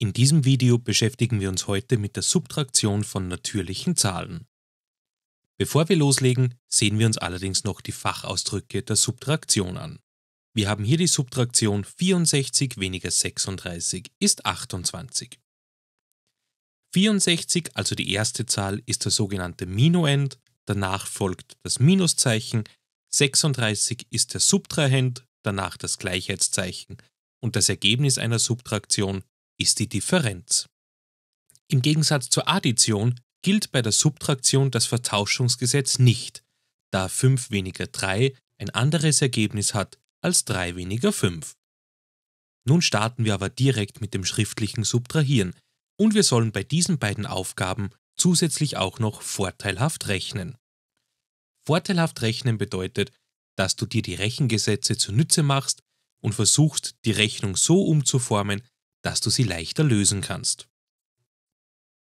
In diesem Video beschäftigen wir uns heute mit der Subtraktion von natürlichen Zahlen. Bevor wir loslegen, sehen wir uns allerdings noch die Fachausdrücke der Subtraktion an. Wir haben hier die Subtraktion 64 weniger 36 ist 28. 64, also die erste Zahl, ist der sogenannte Minuend, danach folgt das Minuszeichen, 36 ist der Subtrahend, danach das Gleichheitszeichen und das Ergebnis einer Subtraktion ist die Differenz. Im Gegensatz zur Addition gilt bei der Subtraktion das Vertauschungsgesetz nicht, da 5 weniger 3 ein anderes Ergebnis hat als 3 weniger 5. Nun starten wir aber direkt mit dem schriftlichen Subtrahieren und wir sollen bei diesen beiden Aufgaben zusätzlich auch noch vorteilhaft rechnen. Vorteilhaft rechnen bedeutet, dass du dir die Rechengesetze zunütze machst und versuchst, die Rechnung so umzuformen, dass du sie leichter lösen kannst.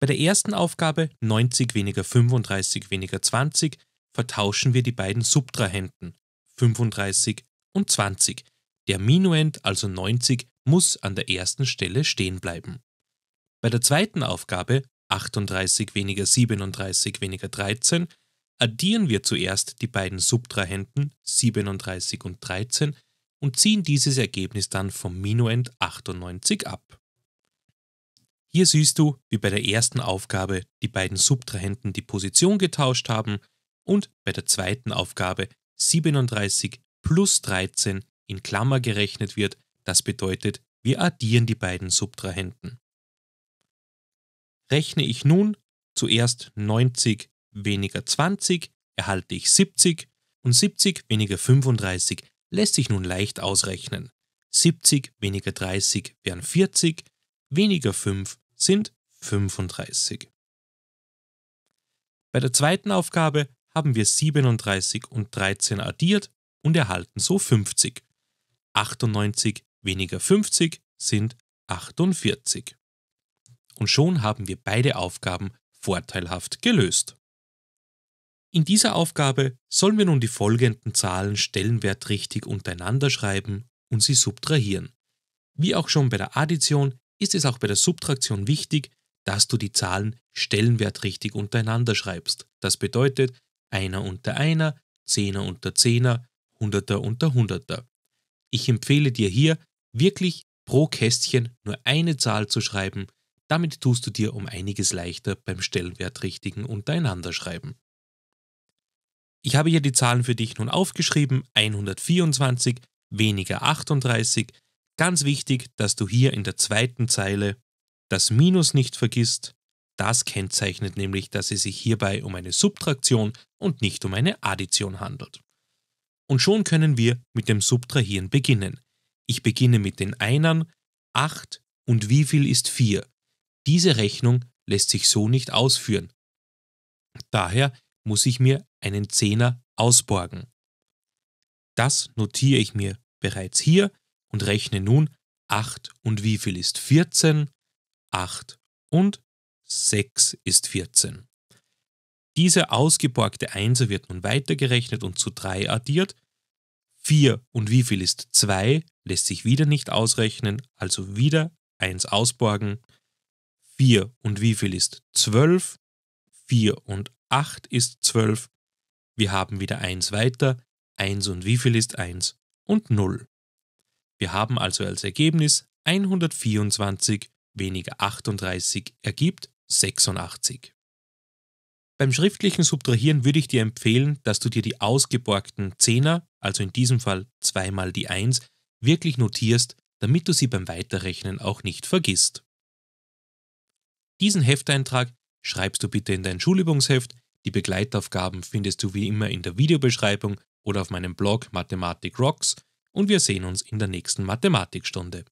Bei der ersten Aufgabe 90 weniger 35 weniger 20 vertauschen wir die beiden Subtrahenten 35 und 20. Der Minuend, also 90, muss an der ersten Stelle stehen bleiben. Bei der zweiten Aufgabe 38 weniger 37 weniger 13 addieren wir zuerst die beiden Subtrahenten 37 und 13 und ziehen dieses Ergebnis dann vom Minuend 98 ab. Hier siehst du, wie bei der ersten Aufgabe die beiden Subtrahenten die Position getauscht haben und bei der zweiten Aufgabe 37 plus 13 in Klammer gerechnet wird. Das bedeutet, wir addieren die beiden Subtrahenten. Rechne ich nun zuerst 90 weniger 20, erhalte ich 70 und 70 weniger 35 lässt sich nun leicht ausrechnen. 70 weniger 30 wären 40, weniger 5 sind 35. Bei der zweiten Aufgabe haben wir 37 und 13 addiert und erhalten so 50. 98 weniger 50 sind 48. Und schon haben wir beide Aufgaben vorteilhaft gelöst. In dieser Aufgabe sollen wir nun die folgenden Zahlen stellenwertrichtig untereinander schreiben und sie subtrahieren. Wie auch schon bei der Addition ist es auch bei der Subtraktion wichtig, dass du die Zahlen stellenwertrichtig untereinander schreibst. Das bedeutet Einer unter Einer, Zehner unter Zehner, Hunderter unter Hunderter. Ich empfehle dir hier wirklich pro Kästchen nur eine Zahl zu schreiben, damit tust du dir um einiges leichter beim stellenwertrichtigen untereinander schreiben. Ich habe hier die Zahlen für dich nun aufgeschrieben, 124 weniger 38. Ganz wichtig, dass du hier in der zweiten Zeile das Minus nicht vergisst. Das kennzeichnet nämlich, dass es sich hierbei um eine Subtraktion und nicht um eine Addition handelt. Und schon können wir mit dem Subtrahieren beginnen. Ich beginne mit den Einern, 8 und wie viel ist 4? Diese Rechnung lässt sich so nicht ausführen. Daher muss ich mir einen Zehner ausborgen. Das notiere ich mir bereits hier und rechne nun 8 und wie viel ist 14? 8 und 6 ist 14. Diese ausgeborgte 1 wird nun weitergerechnet und zu 3 addiert. 4 und wie viel ist 2 lässt sich wieder nicht ausrechnen, also wieder 1 ausborgen. 4 und wie viel ist 12? 4 und 8 ist 12. Wir haben wieder 1 weiter, 1 und wie viel ist 1 und 0. Wir haben also als Ergebnis 124 weniger 38 ergibt 86. Beim schriftlichen Subtrahieren würde ich dir empfehlen, dass du dir die ausgeborgten Zehner, also in diesem Fall zweimal die 1, wirklich notierst, damit du sie beim Weiterrechnen auch nicht vergisst. Diesen Hefteintrag schreibst du bitte in dein Schulübungsheft, die Begleitaufgaben findest du wie immer in der Videobeschreibung oder auf meinem Blog Mathematik Rocks und wir sehen uns in der nächsten Mathematikstunde.